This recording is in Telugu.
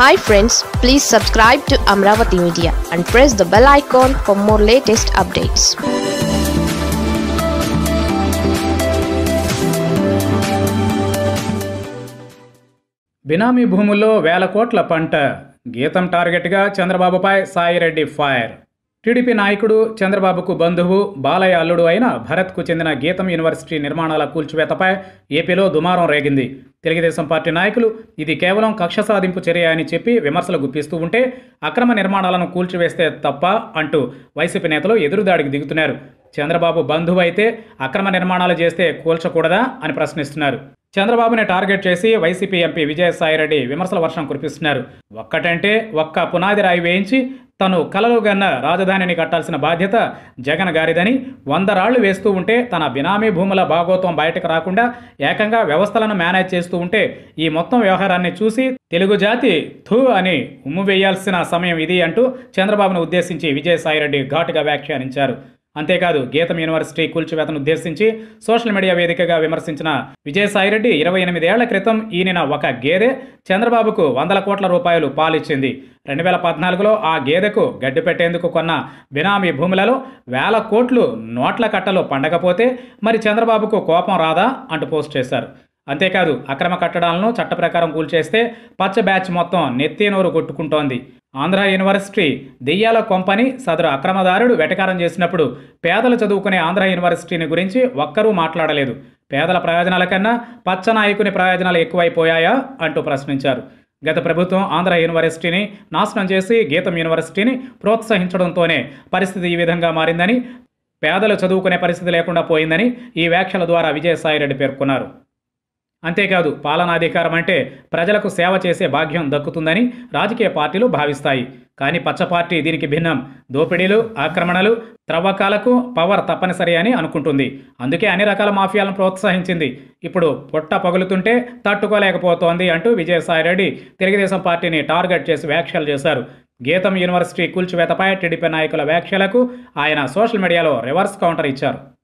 hi friends please subscribe to Amaravati media and press the bell icon for more latest updates బినామీ భూముల్లో వేల కోట్ల పంట గీతం టార్గెట్గా చంద్రబాబుపై సాయిరెడ్డి ఫైర్ టీడీపీ నాయకుడు చంద్రబాబుకు బంధువు బాలయ్య అల్లుడు అయిన భరత్కు చెందిన గీతం యూనివర్సిటీ నిర్మాణాల కూల్చివేతపై ఏపీలో దుమారం రేగింది తెలుగుదేశం పార్టీ నాయకులు ఇది కేవలం కక్ష సాధింపు చర్య అని చెప్పి విమర్శలు గుప్పిస్తూ ఉంటే అక్రమ నిర్మాణాలను కూల్చివేస్తే తప్ప అంటూ వైసీపీ నేతలు ఎదురుదాడికి దిగుతున్నారు చంద్రబాబు బంధువు అయితే అక్రమ నిర్మాణాలు చేస్తే కూల్చకూడదా అని ప్రశ్నిస్తున్నారు చంద్రబాబుని టార్గెట్ చేసి వైసీపీ ఎంపీ విజయసాయిరెడ్డి విమర్శల వర్షం కురిపిస్తున్నారు ఒక్కటంటే ఒక్క పునాది రాయి వేయించి తను కలలో గన్న రాజధానిని కట్టాల్సిన బాధ్యత జగన్ గారిదని వంద రాళ్లు వేస్తూ ఉంటే తన బినామీ భూముల భాగోత్వం బయటకు రాకుండా ఏకంగా వ్యవస్థలను మేనేజ్ చేస్తూ ఉంటే ఈ మొత్తం వ్యవహారాన్ని చూసి తెలుగు జాతి థూ అని ఉమ్ము వేయాల్సిన సమయం ఇది అంటూ చంద్రబాబును ఉద్దేశించి విజయసాయిరెడ్డి ఘాటుగా వ్యాఖ్యానించారు అంతేకాదు గీతం యూనివర్సిటీ కూల్చివేతను ఉద్దేశించి సోషల్ మీడియా వేదికగా విమర్శించిన విజయసాయిరెడ్డి ఇరవై ఎనిమిదేళ్ల క్రితం ఈయన ఒక గేదె చంద్రబాబుకు వందల కోట్ల రూపాయలు పాలిచ్చింది రెండు వేల పద్నాలుగులో ఆ గేదెకు గడ్డి పెట్టేందుకు కొన్న బినామీ భూములలో వేల కోట్లు నోట్ల కట్టలో పండకపోతే మరి చంద్రబాబుకు కోపం రాదా అంటూ పోస్ట్ చేశారు అంతేకాదు అక్రమ కట్టడాలను చట్ట ప్రకారం కూల్చేస్తే పచ్చ బ్యాచ్ మొత్తం నోరు కొట్టుకుంటోంది ఆంధ్ర యూనివర్సిటీ దెయ్యాల కొంపని సదరు అక్రమదారుడు వెటకారం చేసినప్పుడు పేదలు చదువుకునే ఆంధ్ర యూనివర్సిటీని గురించి ఒక్కరూ మాట్లాడలేదు పేదల ప్రయోజనాల కన్నా పచ్చనాయకుని ప్రయోజనాలు ఎక్కువైపోయాయా అంటూ ప్రశ్నించారు గత ప్రభుత్వం ఆంధ్ర యూనివర్సిటీని నాశనం చేసి గీతం యూనివర్సిటీని ప్రోత్సహించడంతోనే పరిస్థితి ఈ విధంగా మారిందని పేదలు చదువుకునే పరిస్థితి లేకుండా పోయిందని ఈ వ్యాఖ్యల ద్వారా విజయసాయిరెడ్డి పేర్కొన్నారు అంతేకాదు పాలనాధికారం అంటే ప్రజలకు సేవ చేసే భాగ్యం దక్కుతుందని రాజకీయ పార్టీలు భావిస్తాయి కానీ పచ్చ పార్టీ దీనికి భిన్నం దోపిడీలు ఆక్రమణలు త్రవ్వకాలకు పవర్ తప్పనిసరి అని అనుకుంటుంది అందుకే అన్ని రకాల మాఫియాలను ప్రోత్సహించింది ఇప్పుడు పొట్ట పగులుతుంటే తట్టుకోలేకపోతోంది అంటూ విజయసాయిరెడ్డి తెలుగుదేశం పార్టీని టార్గెట్ చేసి వ్యాఖ్యలు చేశారు గీతం యూనివర్సిటీ కూల్చివేతపై టీడీపీ నాయకుల వ్యాఖ్యలకు ఆయన సోషల్ మీడియాలో రివర్స్ కౌంటర్ ఇచ్చారు